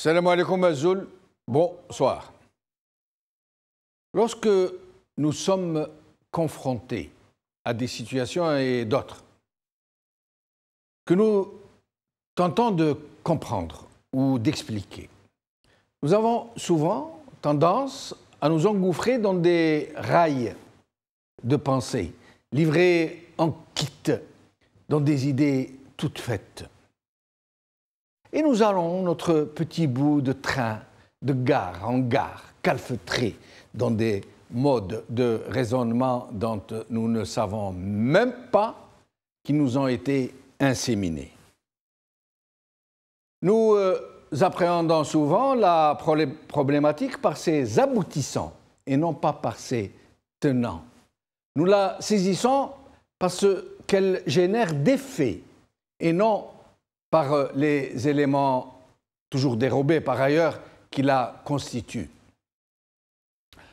Salam alaikum azul, bonsoir. Lorsque nous sommes confrontés à des situations et d'autres que nous tentons de comprendre ou d'expliquer, nous avons souvent tendance à nous engouffrer dans des rails de pensée, livrés en kit, dans des idées toutes faites. Et nous allons, notre petit bout de train, de gare en gare, calfeutré dans des modes de raisonnement dont nous ne savons même pas qui nous ont été inséminés. Nous euh, appréhendons souvent la problématique par ses aboutissants et non pas par ses tenants. Nous la saisissons parce qu'elle génère des faits et non par euh, les éléments, toujours dérobés par ailleurs, qui la constituent.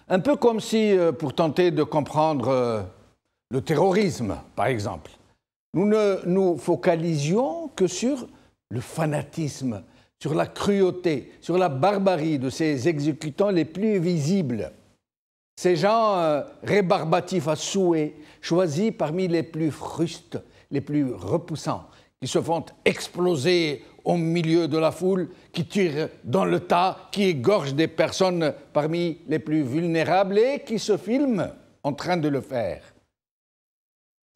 Un peu comme si, euh, pour tenter de comprendre euh, le terrorisme, par exemple, nous ne nous focalisions que sur le fanatisme, sur la cruauté, sur la barbarie de ces exécutants les plus visibles. Ces gens rébarbatifs à souhait, choisis parmi les plus frustes, les plus repoussants, se font exploser au milieu de la foule, qui tirent dans le tas, qui égorgent des personnes parmi les plus vulnérables et qui se filment en train de le faire.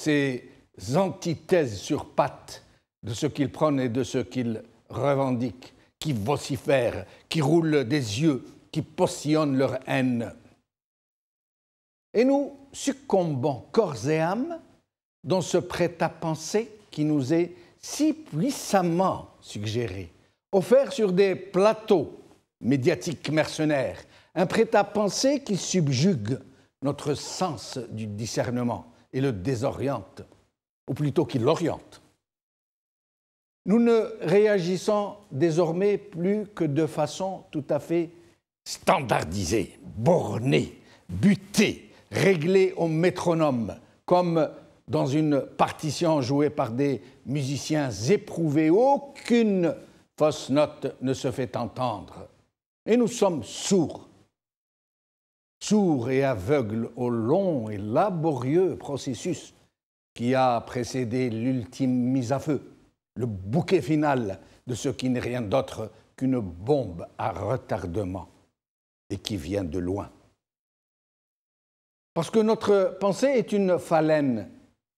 Ces antithèses sur pattes de ce qu'ils prennent et de ce qu'ils revendiquent, qui vocifèrent, qui roulent des yeux, qui potionnent leur haine. Et nous succombons corps et âme dans ce prêt-à-penser qui nous est si puissamment suggéré, offert sur des plateaux médiatiques mercenaires, un prêt-à-penser qui subjugue notre sens du discernement et le désoriente, ou plutôt qui l'oriente. Nous ne réagissons désormais plus que de façon tout à fait standardisée, bornée, butée, réglée au métronome, comme dans une partition jouée par des musiciens éprouvés, aucune fausse note ne se fait entendre. Et nous sommes sourds, sourds et aveugles au long et laborieux processus qui a précédé l'ultime mise à feu, le bouquet final de ce qui n'est rien d'autre qu'une bombe à retardement et qui vient de loin. Parce que notre pensée est une phalène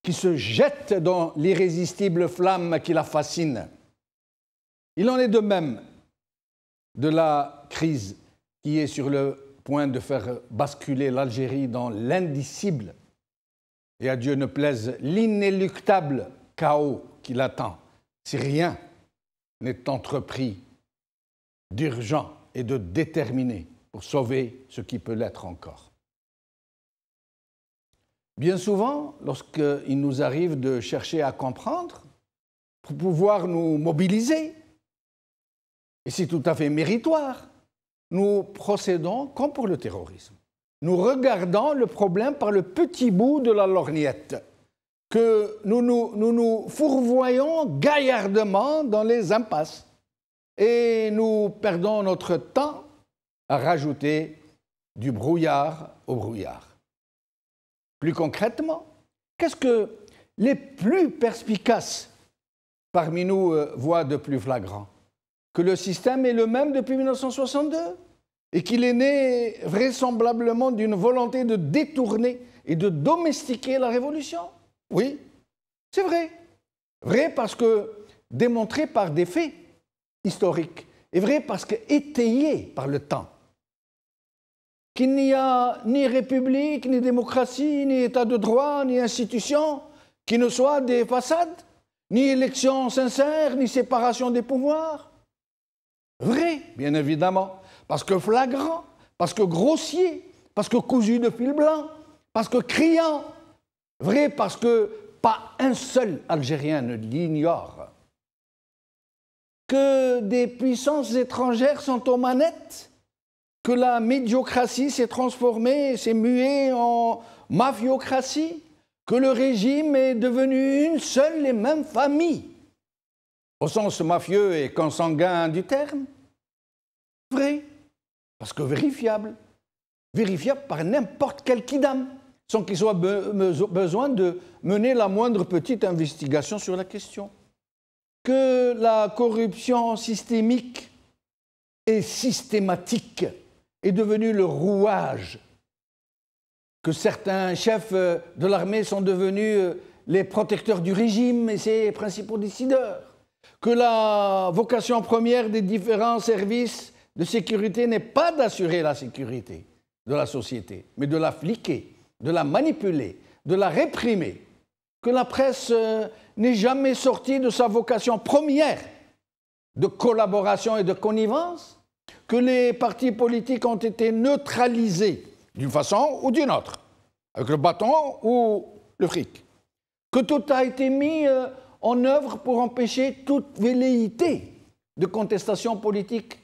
qui se jette dans l'irrésistible flamme qui la fascine. Il en est de même de la crise qui est sur le point de faire basculer l'Algérie dans l'indicible et à Dieu ne plaise l'inéluctable chaos qui l'attend si rien n'est entrepris d'urgent et de déterminé pour sauver ce qui peut l'être encore. Bien souvent, lorsqu'il nous arrive de chercher à comprendre, pour pouvoir nous mobiliser, et c'est tout à fait méritoire, nous procédons comme pour le terrorisme. Nous regardons le problème par le petit bout de la lorgnette, que nous nous, nous, nous fourvoyons gaillardement dans les impasses, et nous perdons notre temps à rajouter du brouillard au brouillard. Plus concrètement, qu'est-ce que les plus perspicaces parmi nous euh, voient de plus flagrant Que le système est le même depuis 1962 et qu'il est né vraisemblablement d'une volonté de détourner et de domestiquer la révolution. Oui, c'est vrai. Vrai parce que démontré par des faits historiques et vrai parce que étayé par le temps. Il n'y a ni république, ni démocratie, ni état de droit, ni institution qui ne soit des façades, ni élections sincères, ni séparation des pouvoirs. Vrai, bien évidemment, parce que flagrant, parce que grossier, parce que cousu de fil blanc, parce que criant. Vrai parce que pas un seul Algérien ne l'ignore. Que des puissances étrangères sont aux manettes que la médiocratie s'est transformée, s'est muée en mafiocratie, que le régime est devenu une seule et même famille, au sens mafieux et consanguin du terme Vrai, parce que vérifiable, vérifiable par n'importe quel kidam, sans qu'il soit besoin de mener la moindre petite investigation sur la question. Que la corruption systémique est systématique est devenu le rouage, que certains chefs euh, de l'armée sont devenus euh, les protecteurs du régime et ses principaux décideurs, que la vocation première des différents services de sécurité n'est pas d'assurer la sécurité de la société, mais de la fliquer, de la manipuler, de la réprimer, que la presse euh, n'est jamais sortie de sa vocation première de collaboration et de connivence, que les partis politiques ont été neutralisés d'une façon ou d'une autre, avec le bâton ou le fric, que tout a été mis euh, en œuvre pour empêcher toute velléité de contestation politique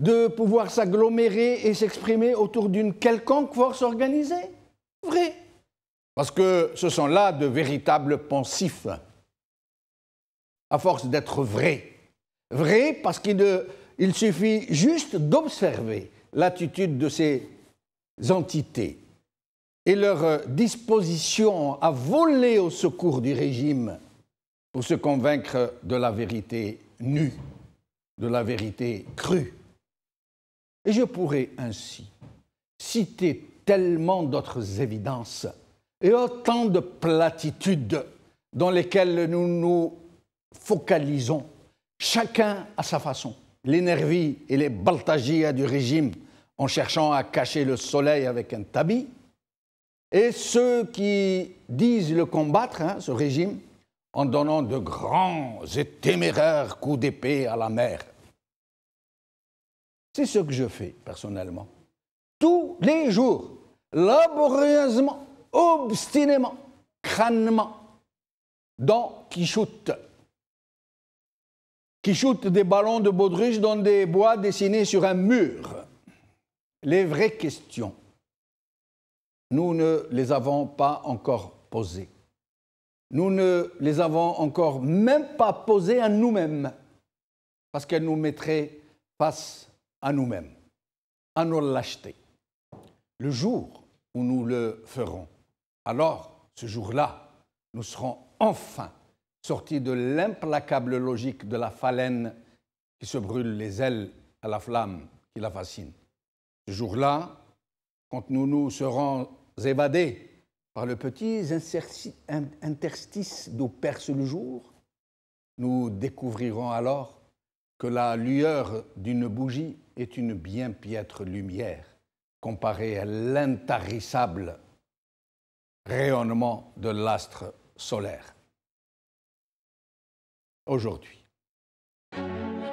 de pouvoir s'agglomérer et s'exprimer autour d'une quelconque force organisée. Vrai. Parce que ce sont là de véritables pensifs, à force d'être vrais. vrai parce qu'ils ne il suffit juste d'observer l'attitude de ces entités et leur euh, disposition à voler au secours du régime pour se convaincre de la vérité nue, de la vérité crue. Et je pourrais ainsi citer tellement d'autres évidences et autant de platitudes dans lesquelles nous nous focalisons, chacun à sa façon l'énervie et les baltagia du régime en cherchant à cacher le soleil avec un tabi, et ceux qui disent le combattre, hein, ce régime, en donnant de grands et téméraires coups d'épée à la mer. C'est ce que je fais personnellement. Tous les jours, laborieusement, obstinément, crânement, dans Quichotte qui shootent des ballons de baudruche dans des bois dessinés sur un mur Les vraies questions, nous ne les avons pas encore posées. Nous ne les avons encore même pas posées à nous-mêmes, parce qu'elles nous mettraient face à nous-mêmes, à nos lâchetés. Le jour où nous le ferons, alors ce jour-là, nous serons enfin Sortie de l'implacable logique de la phalène qui se brûle les ailes à la flamme qui la fascine. Ce jour-là, quand nous nous serons évadés par le petit interstice d'où perce le jour, nous découvrirons alors que la lueur d'une bougie est une bien piètre lumière comparée à l'intarissable rayonnement de l'astre solaire aujourd'hui.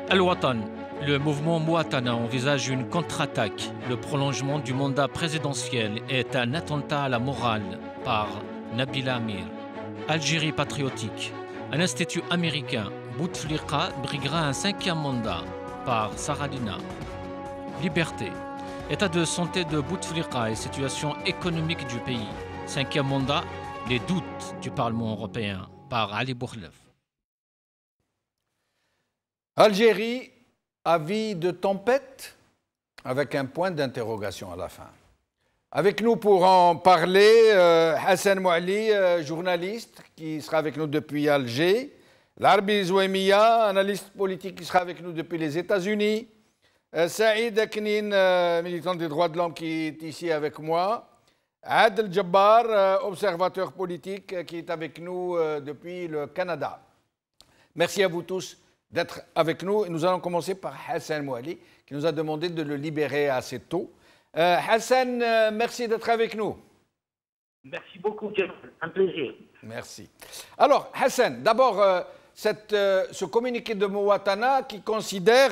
Al-Watan, le mouvement Mouatana envisage une contre-attaque. Le prolongement du mandat présidentiel est un attentat à la morale par Nabil Amir. Algérie patriotique, un institut américain, Bouteflika briguera un cinquième mandat par Saradina. Liberté, état de santé de Bouteflika et situation économique du pays. Cinquième mandat, les doutes du Parlement européen par Ali Bourlev. Algérie, avis de tempête avec un point d'interrogation à la fin. Avec nous pour en parler, euh, Hassan Mouali, euh, journaliste qui sera avec nous depuis Alger, Larbi Zouemia, analyste politique qui sera avec nous depuis les États-Unis, euh, Saïd Aknin, militant des droits de l'homme qui est ici avec moi, Adel Jabbar, observateur politique qui est avec nous depuis le Canada. Merci à vous tous d'être avec nous. Et nous allons commencer par Hassan Mouali, qui nous a demandé de le libérer assez tôt. Euh, Hassan, euh, merci d'être avec nous. Merci beaucoup, un plaisir. Merci. Alors, Hassan, d'abord, euh, ce communiqué de Mouatana qui considère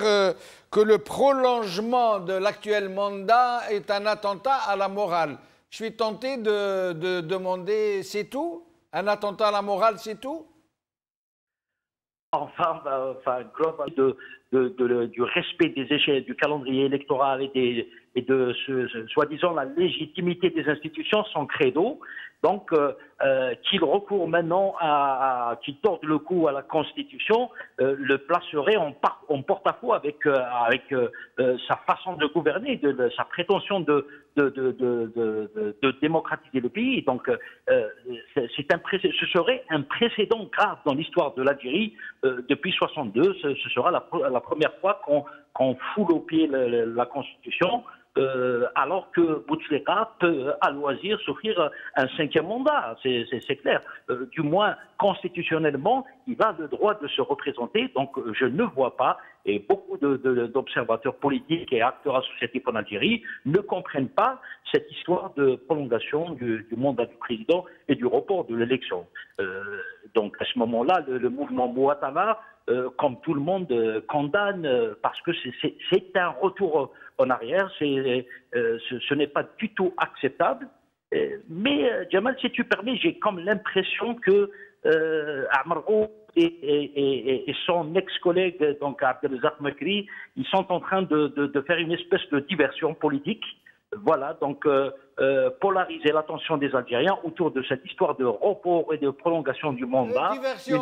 que le prolongement de l'actuel mandat est un attentat à la morale. Je suis tenté de demander, c'est tout Un attentat à la morale, c'est tout enfin, bah, enfin de, du respect des échelles du calendrier électoral et, des, et de ce, soi-disant la légitimité des institutions, son credo. Donc, euh, euh, qu'il recourt maintenant à, qu'il torde le cou à la Constitution, euh, le placerait en, porte-à-faux avec, avec sa façon de gouverner, de, sa prétention de, de, démocratiser le pays. Donc, euh, ce serait un précédent grave dans l'histoire de l'Algérie euh, depuis 62. Ce, sera la, première fois qu'on foule au pied la Constitution euh, alors que Bouteflika peut euh, à loisir souffrir un cinquième mandat, c'est clair. Euh, du moins, constitutionnellement, il a le droit de se représenter, donc je ne vois pas, et beaucoup d'observateurs politiques et acteurs associatifs en Algérie ne comprennent pas cette histoire de prolongation du, mandat du président et du report de l'élection. donc à ce moment-là, le, mouvement Mouattara euh, comme tout le monde, euh, condamne, euh, parce que c'est un retour en arrière, ce, ce n'est pas du tout acceptable. mais, Jamal, si tu permets, j'ai comme l'impression que euh, et, son ex-collègue, donc Abdelazak Makri, ils sont en train de, de, faire une espèce de diversion politique. Voilà, donc polariser l'attention des Algériens autour de cette histoire de repos et de prolongation du mandat. une,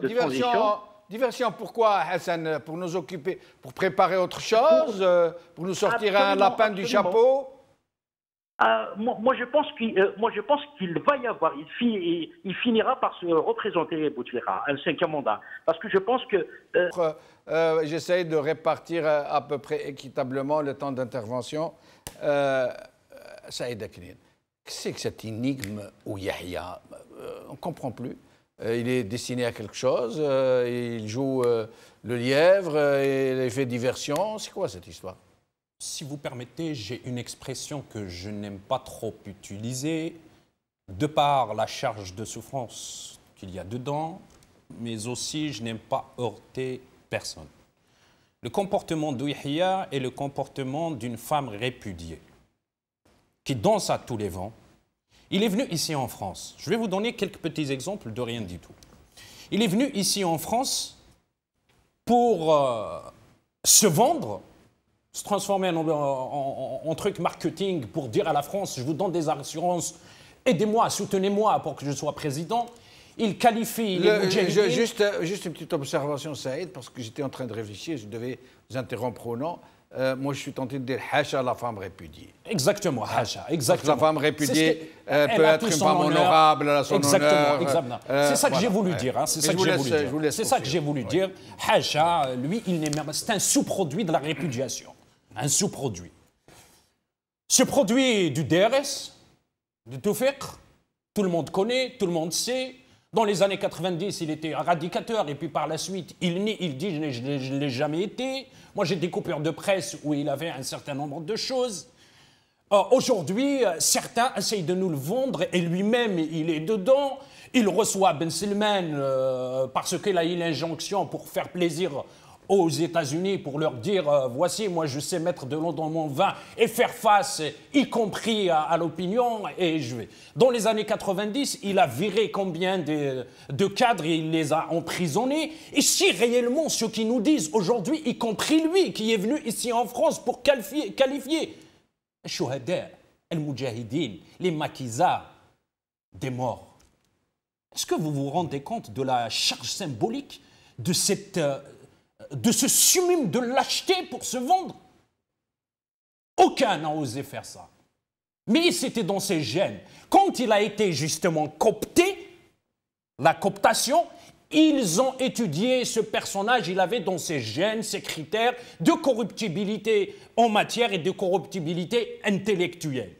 de diversion, transition. Diversion, pourquoi, Hassan Pour nous occuper, pour préparer autre chose euh, Pour nous sortir un lapin du chapeau euh, euh, moi, je pense qu'il va y avoir, il, finira par se représenter le un cinquième mandat. Parce que je pense que. J'essaie de répartir à peu près équitablement le temps d'intervention. Saïd Akhlin, qu'est-ce que cette énigme ou Yahya On ne comprend plus. Euh, il est destiné à quelque chose, euh, il joue euh, le lièvre, et il fait diversion. C'est quoi cette histoire Si vous permettez, j'ai une expression que je n'aime pas trop utiliser, de par la charge de souffrance qu'il y a dedans, mais aussi je n'aime pas heurter personne. Le comportement d'Ouihia est le comportement d'une femme répudiée qui danse à tous les vents, il est venu ici en France. Je vais vous donner quelques petits exemples de rien du tout. Il est venu ici en France pour euh, se vendre, se transformer en, truc marketing pour dire à la France, je vous donne des assurances, aidez-moi, soutenez-moi pour que je sois président. Il qualifie les juste, euh, juste une petite observation, Saïd, parce que j'étais en train de réfléchir, je devais vous interrompre au nom. Euh, moi, je suis tenté de dire Hacha, la femme répudiée. Exactement, ah, Hacha, exactement. la femme répudiée euh, peut être une femme honorable, à son exactement, honneur. Euh, exactement, hein, C'est ça que j'ai voulu dire. c'est ça, que j'ai voulu dire. C'est ça que j'ai voulu dire. Hacha, lui, il n'est même. C'est un sous-produit de la répudiation. Un sous-produit. Ce produit du DRS, du Toufik, tout le monde connaît, tout le monde sait, dans les années 90, il était radicateur, et puis par la suite, il nie, il dit « je ne l'ai jamais été ». Moi, j'ai des de presse où il avait un certain nombre de choses. Euh, aujourd'hui, euh, certains essayent de nous le vendre, et lui-même, il est dedans. Il reçoit Ben Silman euh, parce qu'il a eu l'injonction pour faire plaisir aux États-Unis pour leur dire euh, voici, moi je sais mettre de l'eau dans mon vin et faire face, y compris à, l'opinion, et je vais. Dans les années 90, il a viré combien de, de cadres, il les a emprisonnés. Et si réellement ceux qui nous disent aujourd'hui, y compris lui, qui est venu ici en France pour qualifier, qualifier les maquisards, des morts. Est-ce que vous vous rendez compte de la charge symbolique de cette, euh, de se sumer, de l'acheter pour se vendre. Aucun n'a osé faire ça. Mais c'était dans ses gènes. Quand il a été justement copté, la cooptation, ils ont étudié ce personnage, il avait dans ses gènes, ses critères de corruptibilité en matière et de corruptibilité intellectuelle.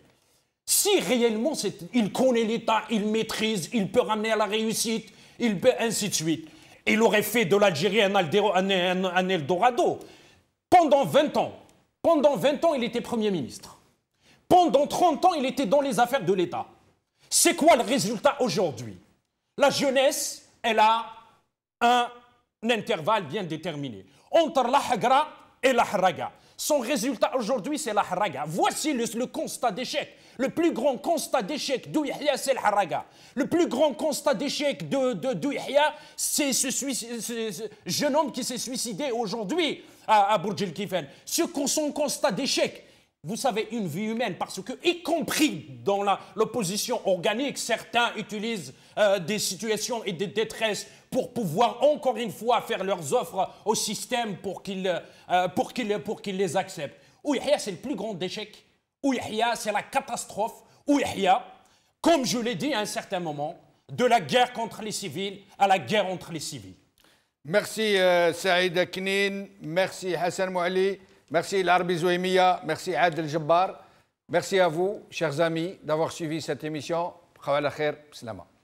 Si réellement il connaît l'État, il maîtrise, il peut ramener à la réussite, il peut ainsi de suite. Il aurait fait de l'Algérie un, Eldorado. Pendant 20 ans, pendant 20 ans, il était Premier ministre. Pendant 30 ans, il était dans les affaires de l'État. C'est quoi le résultat aujourd'hui La jeunesse, elle a un, un intervalle bien déterminé entre la hagra et la haraga. Son résultat aujourd'hui, c'est la haraga. Voici le, constat d'échec. Le plus grand constat d'échec d'Ouyahia, c'est la haraga. Le plus grand constat d'échec de d'Ouyahia, c'est ce, jeune homme qui s'est suicidé aujourd'hui à, à Burj Ce, son constat d'échec, vous savez, une vie humaine, parce que, y compris dans l'opposition organique, certains utilisent euh, des situations et des détresses pour pouvoir encore une fois faire leurs offres au système pour qu'il euh, pour pour les accepte. oui c'est le plus grand échec. oui c'est la catastrophe. ya comme je l'ai dit à un certain moment, de la guerre contre les civils à la guerre entre les civils. Merci euh, Saïd Aknin, merci Hassan Mouali, merci l'Arbi Zouimia, merci Adel Jabbar. Merci à vous, chers amis, d'avoir suivi cette émission. Khawala khair,